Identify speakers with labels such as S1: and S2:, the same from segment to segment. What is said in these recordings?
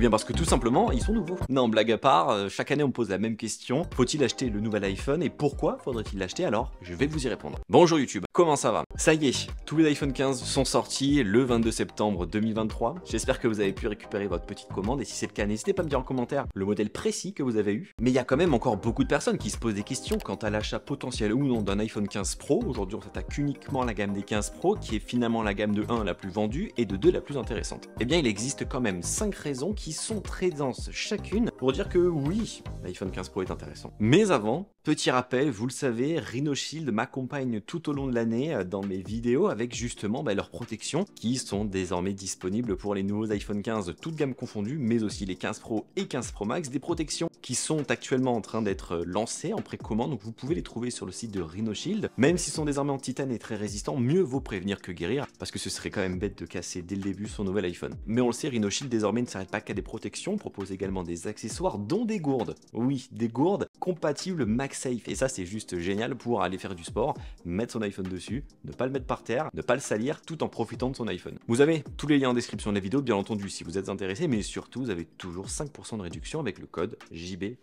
S1: Eh bien parce que tout simplement, ils sont nouveaux. Non, blague à part, euh, chaque année on pose la même question. Faut-il acheter le nouvel iPhone et pourquoi faudrait-il l'acheter alors Je vais vous y répondre. Bonjour YouTube, comment ça va Ça y est, tous les iPhone 15 sont sortis le 22 septembre 2023. J'espère que vous avez pu récupérer votre petite commande et si c'est le cas, n'hésitez pas à me dire en commentaire le modèle précis que vous avez eu. Mais il y a quand même encore beaucoup de personnes qui se posent des questions quant à l'achat potentiel ou non d'un iPhone 15 Pro. Aujourd'hui, on s'attaque uniquement à la gamme des 15 Pro qui est finalement la gamme de 1 la plus vendue et de 2 la plus intéressante. Eh bien, il existe quand même 5 raisons qui sont très denses chacune pour dire que oui, l'iPhone 15 Pro est intéressant. Mais avant, Petit rappel, vous le savez, RhinoShield m'accompagne tout au long de l'année euh, dans mes vidéos avec justement bah, leurs protections qui sont désormais disponibles pour les nouveaux iPhone 15 toutes gamme confondues mais aussi les 15 Pro et 15 Pro Max, des protections qui sont actuellement en train d'être euh, lancées en précommande, donc vous pouvez les trouver sur le site de RhinoShield. Même s'ils sont désormais en titane et très résistants, mieux vaut prévenir que guérir, parce que ce serait quand même bête de casser dès le début son nouvel iPhone. Mais on le sait, RhinoShield désormais ne s'arrête pas qu'à des protections, propose également des accessoires dont des gourdes. Oui, des gourdes compatibles Mac safe Et ça, c'est juste génial pour aller faire du sport, mettre son iPhone dessus, ne pas le mettre par terre, ne pas le salir, tout en profitant de son iPhone. Vous avez tous les liens en description de la vidéo, bien entendu, si vous êtes intéressé, mais surtout, vous avez toujours 5% de réduction avec le code JB23.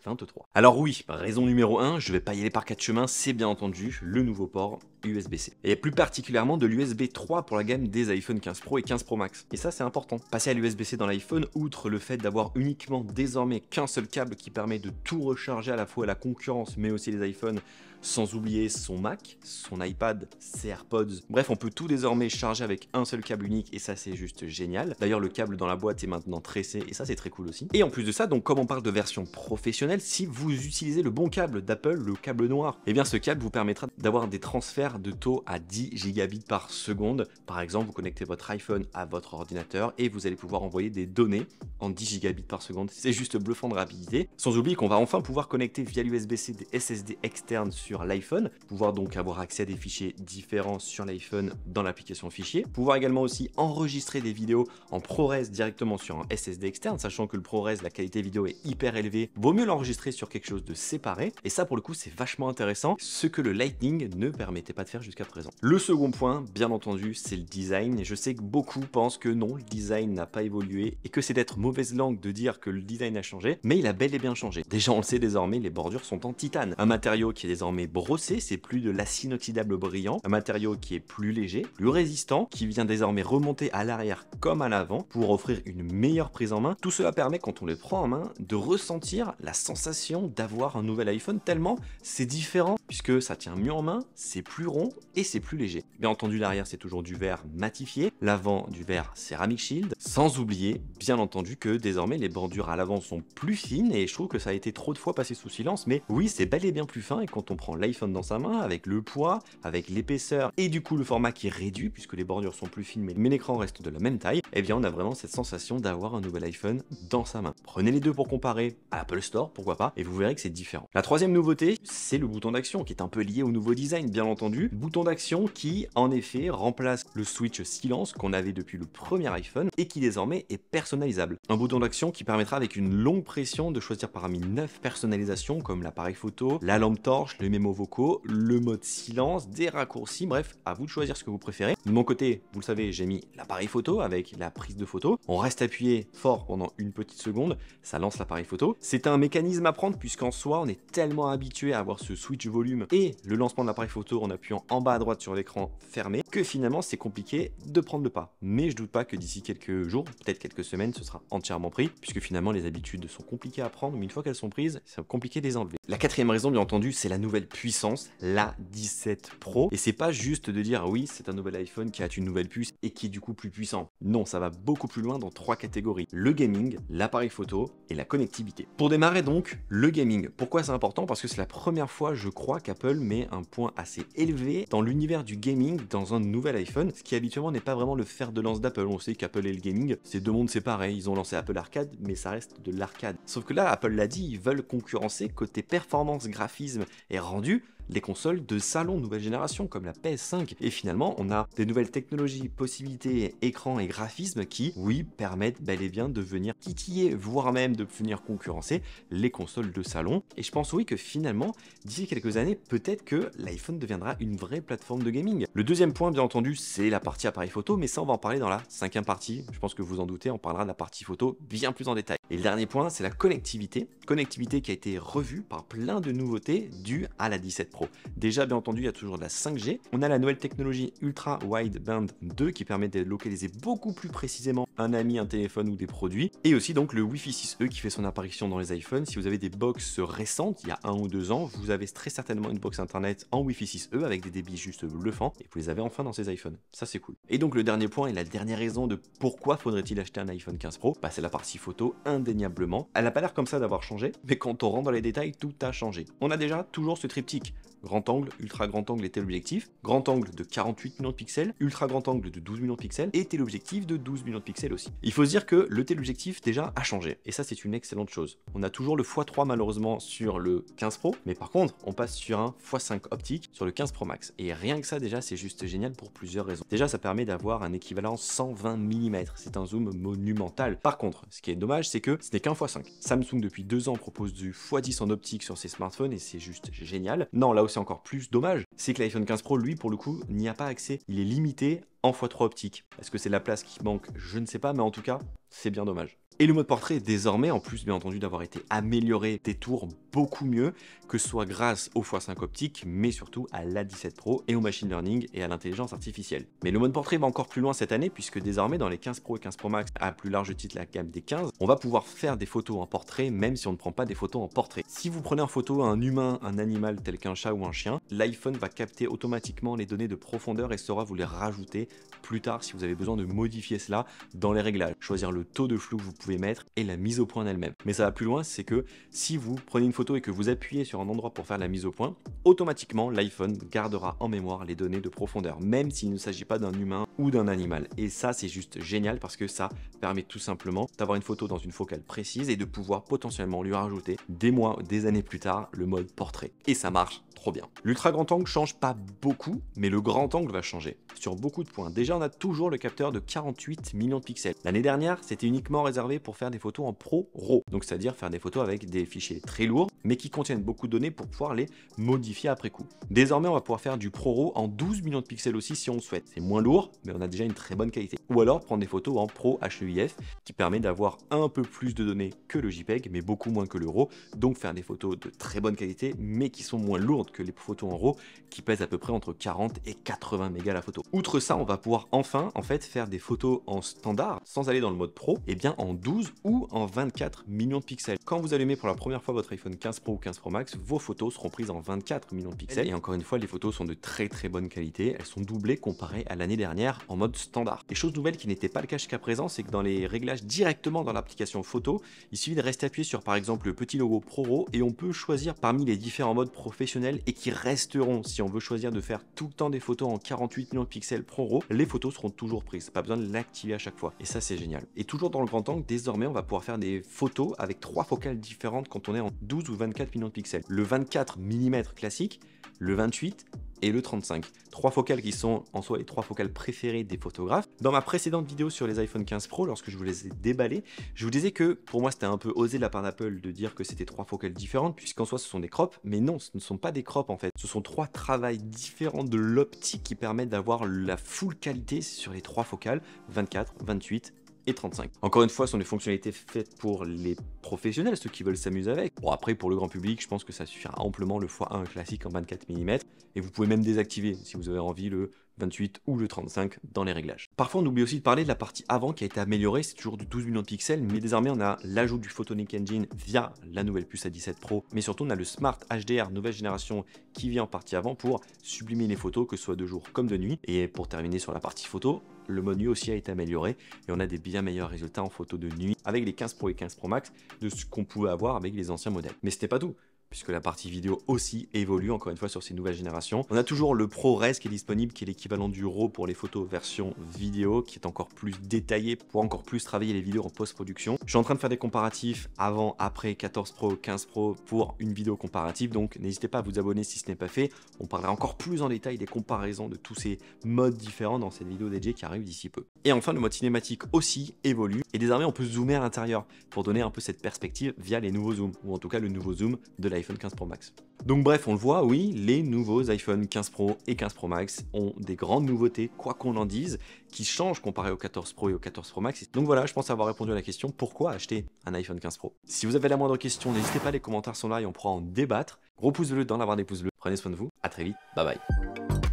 S1: Alors oui, raison numéro 1, je vais pas y aller par quatre chemins, c'est bien entendu le nouveau port USB-C. Et plus particulièrement de l'USB 3 pour la gamme des iPhone 15 Pro et 15 Pro Max. Et ça c'est important. Passer à l'USB-C dans l'iPhone, outre le fait d'avoir uniquement désormais qu'un seul câble qui permet de tout recharger à la fois la concurrence mais aussi les iPhones sans oublier son Mac, son iPad, ses AirPods. Bref, on peut tout désormais charger avec un seul câble unique et ça c'est juste génial. D'ailleurs, le câble dans la boîte est maintenant tressé et ça c'est très cool aussi. Et en plus de ça, donc comme on parle de version professionnelle, si vous utilisez le bon câble d'Apple, le câble noir, eh bien ce câble vous permettra d'avoir des transferts de taux à 10 gigabits par seconde. Par exemple, vous connectez votre iPhone à votre ordinateur et vous allez pouvoir envoyer des données en 10 gigabits par seconde. C'est juste bluffant de rapidité. Sans oublier qu'on va enfin pouvoir connecter via l'USB-C des SSD externes sur l'iPhone, pouvoir donc avoir accès à des fichiers différents sur l'iPhone dans l'application fichier, pouvoir également aussi enregistrer des vidéos en ProRes directement sur un SSD externe, sachant que le ProRes, la qualité vidéo est hyper élevée, vaut mieux l'enregistrer sur quelque chose de séparé, et ça pour le coup c'est vachement intéressant, ce que le Lightning ne permettait pas de faire jusqu'à présent. Le second point, bien entendu, c'est le design, et je sais que beaucoup pensent que non, le design n'a pas évolué, et que c'est d'être mauvaise langue de dire que le design a changé, mais il a bel et bien changé. Déjà on le sait désormais, les bordures sont en titane, un matériau qui est désormais brossé, c'est plus de l'acide inoxydable brillant, un matériau qui est plus léger, plus résistant, qui vient désormais remonter à l'arrière comme à l'avant pour offrir une meilleure prise en main. Tout cela permet quand on les prend en main de ressentir la sensation d'avoir un nouvel iPhone tellement c'est différent puisque ça tient mieux en main, c'est plus rond et c'est plus léger. Bien entendu l'arrière c'est toujours du verre matifié, l'avant du verre Ceramic Shield, sans oublier bien entendu que désormais les bordures à l'avant sont plus fines et je trouve que ça a été trop de fois passé sous silence mais oui c'est bel et bien plus fin et quand on prend l'iPhone dans sa main avec le poids, avec l'épaisseur et du coup le format qui est réduit puisque les bordures sont plus fines mais l'écran reste de la même taille, eh bien on a vraiment cette sensation d'avoir un nouvel iPhone dans sa main. Prenez les deux pour comparer à Apple Store, pourquoi pas, et vous verrez que c'est différent. La troisième nouveauté, c'est le bouton d'action qui est un peu lié au nouveau design bien entendu. Bouton d'action qui en effet remplace le switch silence qu'on avait depuis le premier iPhone et qui désormais est personnalisable. Un bouton d'action qui permettra avec une longue pression de choisir parmi neuf personnalisations comme l'appareil photo, la lampe torche, le mots vocaux, le mode silence, des raccourcis, bref, à vous de choisir ce que vous préférez. De mon côté, vous le savez, j'ai mis l'appareil photo avec la prise de photo. On reste appuyé fort pendant une petite seconde, ça lance l'appareil photo. C'est un mécanisme à prendre puisqu'en soi, on est tellement habitué à avoir ce switch volume et le lancement de l'appareil photo en appuyant en bas à droite sur l'écran fermé que finalement, c'est compliqué de prendre le pas. Mais je doute pas que d'ici quelques jours, peut-être quelques semaines, ce sera entièrement pris puisque finalement, les habitudes sont compliquées à prendre, mais une fois qu'elles sont prises, c'est compliqué de les enlever. La quatrième raison, bien entendu, c'est la nouvelle puissance, la 17 Pro. Et c'est pas juste de dire oui, c'est un nouvel iPhone qui a une nouvelle puce et qui est du coup plus puissant. Non, ça va beaucoup plus loin dans trois catégories. Le gaming, l'appareil photo et la connectivité. Pour démarrer donc, le gaming. Pourquoi c'est important Parce que c'est la première fois, je crois, qu'Apple met un point assez élevé dans l'univers du gaming dans un nouvel iPhone, ce qui habituellement n'est pas vraiment le fer de lance d'Apple. On sait qu'Apple et le gaming, c'est deux mondes séparés. Ils ont lancé Apple Arcade, mais ça reste de l'arcade. Sauf que là, Apple l'a dit, ils veulent concurrencer côté performance, graphisme et du les consoles de salon nouvelle génération comme la PS5. Et finalement, on a des nouvelles technologies, possibilités, écrans et graphismes qui, oui, permettent bel et bien de venir titiller, voire même de venir concurrencer les consoles de salon. Et je pense oui que finalement, d'ici quelques années, peut-être que l'iPhone deviendra une vraie plateforme de gaming. Le deuxième point, bien entendu, c'est la partie appareil photo, mais ça, on va en parler dans la cinquième partie. Je pense que vous en doutez, on parlera de la partie photo bien plus en détail. Et le dernier point, c'est la connectivité. Connectivité qui a été revue par plein de nouveautés dues à la 17 Déjà, bien entendu, il y a toujours de la 5G. On a la nouvelle technologie Ultra Wide Band 2 qui permet de localiser beaucoup plus précisément un ami, un téléphone ou des produits. Et aussi donc le Wi-Fi 6E qui fait son apparition dans les iPhones. Si vous avez des box récentes, il y a un ou deux ans, vous avez très certainement une box internet en Wi-Fi 6E avec des débits juste bluffants et vous les avez enfin dans ces iPhones. Ça, c'est cool. Et donc le dernier point et la dernière raison de pourquoi faudrait-il acheter un iPhone 15 Pro, bah, c'est la partie photo indéniablement. Elle n'a pas l'air comme ça d'avoir changé, mais quand on rentre dans les détails, tout a changé. On a déjà toujours ce triptyque Grand angle, ultra grand angle était l'objectif. Grand angle de 48 millions de pixels, ultra grand angle de 12 millions de pixels était l'objectif de 12 millions de pixels aussi. Il faut se dire que le téléobjectif déjà a changé et ça c'est une excellente chose. On a toujours le x3 malheureusement sur le 15 Pro, mais par contre on passe sur un x5 optique sur le 15 Pro Max et rien que ça déjà c'est juste génial pour plusieurs raisons. Déjà ça permet d'avoir un équivalent 120 mm, c'est un zoom monumental. Par contre, ce qui est dommage c'est que ce n'est qu'un x5. Samsung depuis deux ans propose du x10 en optique sur ses smartphones et c'est juste génial. Non là aussi encore plus dommage, c'est que l'iPhone 15 Pro, lui, pour le coup, n'y a pas accès. Il est limité en x3 optique. Est-ce que c'est la place qui manque Je ne sais pas, mais en tout cas, c'est bien dommage. Et le mode portrait, désormais, en plus bien entendu d'avoir été amélioré, des tours beaucoup mieux, que ce soit grâce au x5 optique, mais surtout à l'A17 Pro et au machine learning et à l'intelligence artificielle. Mais le mode portrait va encore plus loin cette année, puisque désormais dans les 15 Pro et 15 Pro Max, à plus large titre la gamme des 15, on va pouvoir faire des photos en portrait, même si on ne prend pas des photos en portrait. Si vous prenez en photo un humain, un animal tel qu'un chat ou un chien, l'iPhone va capter automatiquement les données de profondeur et saura vous les rajouter plus tard si vous avez besoin de modifier cela dans les réglages, choisir le taux de flou que vous pouvez mettre et la mise au point elle-même. Mais ça va plus loin, c'est que si vous prenez une photo et que vous appuyez sur un endroit pour faire la mise au point, automatiquement l'iPhone gardera en mémoire les données de profondeur, même s'il ne s'agit pas d'un humain ou d'un animal. Et ça, c'est juste génial parce que ça permet tout simplement d'avoir une photo dans une focale précise et de pouvoir potentiellement lui rajouter des mois, des années plus tard, le mode portrait. Et ça marche trop bien. L'ultra grand angle change pas beaucoup, mais le grand angle va changer sur beaucoup de points. Déjà, on a toujours le capteur de 48 millions de pixels. L'année dernière, c'était uniquement réservé pour faire des photos en pro RAW, donc c'est-à-dire faire des photos avec des fichiers très lourds, mais qui contiennent beaucoup de données pour pouvoir les modifier après coup. Désormais, on va pouvoir faire du pro RAW en 12 millions de pixels aussi si on le souhaite. C'est moins lourd, mais on a déjà une très bonne qualité. Ou alors prendre des photos en pro HEIF, qui permet d'avoir un peu plus de données que le JPEG, mais beaucoup moins que le RAW, donc faire des photos de très bonne qualité, mais qui sont moins lourdes les photos en RAW qui pèsent à peu près entre 40 et 80 mégas la photo. Outre ça, on va pouvoir enfin en fait faire des photos en standard sans aller dans le mode pro, et eh bien en 12 ou en 24 millions de pixels. Quand vous allumez pour la première fois votre iPhone 15 Pro ou 15 Pro Max, vos photos seront prises en 24 millions de pixels et encore une fois, les photos sont de très très bonne qualité, elles sont doublées comparées à l'année dernière en mode standard. Et chose nouvelle qui n'était pas le cas jusqu'à présent, c'est que dans les réglages directement dans l'application photo, il suffit de rester appuyé sur par exemple le petit logo Pro RAW et on peut choisir parmi les différents modes professionnels et qui resteront. Si on veut choisir de faire tout le temps des photos en 48 millions de pixels Pro RAW, les photos seront toujours prises. Pas besoin de l'activer à chaque fois. Et ça, c'est génial. Et toujours dans le grand angle, désormais, on va pouvoir faire des photos avec trois focales différentes quand on est en 12 ou 24 millions de pixels. Le 24 mm classique, le 28 et le 35. Trois focales qui sont en soi les trois focales préférées des photographes. Dans ma précédente vidéo sur les iPhone 15 Pro, lorsque je vous les ai déballés, je vous disais que pour moi c'était un peu osé de la part d'Apple de dire que c'était trois focales différentes, puisqu'en soi ce sont des crops, mais non, ce ne sont pas des crops en fait. Ce sont trois travails différents de l'optique qui permettent d'avoir la full qualité sur les trois focales, 24, 28 et 35. Encore une fois, ce sont des fonctionnalités faites pour les professionnels, ceux qui veulent s'amuser avec. Bon, après, pour le grand public, je pense que ça suffira amplement le x1 classique en 24 mm et vous pouvez même désactiver si vous avez envie le 28 ou le 35 dans les réglages. Parfois on oublie aussi de parler de la partie avant qui a été améliorée, c'est toujours du 12 millions de pixels, mais désormais on a l'ajout du Photonic Engine via la nouvelle puce A17 Pro, mais surtout on a le Smart HDR nouvelle génération qui vient en partie avant pour sublimer les photos, que ce soit de jour comme de nuit. Et pour terminer sur la partie photo, le mode nuit aussi a été amélioré et on a des bien meilleurs résultats en photo de nuit avec les 15 Pro et 15 Pro Max de ce qu'on pouvait avoir avec les anciens modèles. Mais ce c'était pas tout, puisque la partie vidéo aussi évolue encore une fois sur ces nouvelles générations. On a toujours le ProRes qui est disponible, qui est l'équivalent du RAW pour les photos version vidéo, qui est encore plus détaillé pour encore plus travailler les vidéos en post-production. Je suis en train de faire des comparatifs avant, après 14 Pro, 15 Pro pour une vidéo comparative, donc n'hésitez pas à vous abonner si ce n'est pas fait. On parlera encore plus en détail des comparaisons de tous ces modes différents dans cette vidéo DJ qui arrive d'ici peu. Et enfin, le mode cinématique aussi évolue, et désormais on peut zoomer à l'intérieur pour donner un peu cette perspective via les nouveaux zooms, ou en tout cas le nouveau zoom de la iPhone 15 Pro Max. Donc bref, on le voit, oui, les nouveaux iPhone 15 Pro et 15 Pro Max ont des grandes nouveautés, quoi qu'on en dise, qui changent comparé au 14 Pro et au 14 Pro Max. Donc voilà, je pense avoir répondu à la question pourquoi acheter un iPhone 15 Pro. Si vous avez la moindre question, n'hésitez pas, les commentaires sont là et on pourra en débattre. Gros pouce bleu dans l'avoir des pouces bleus. Prenez soin de vous, à très vite, bye bye.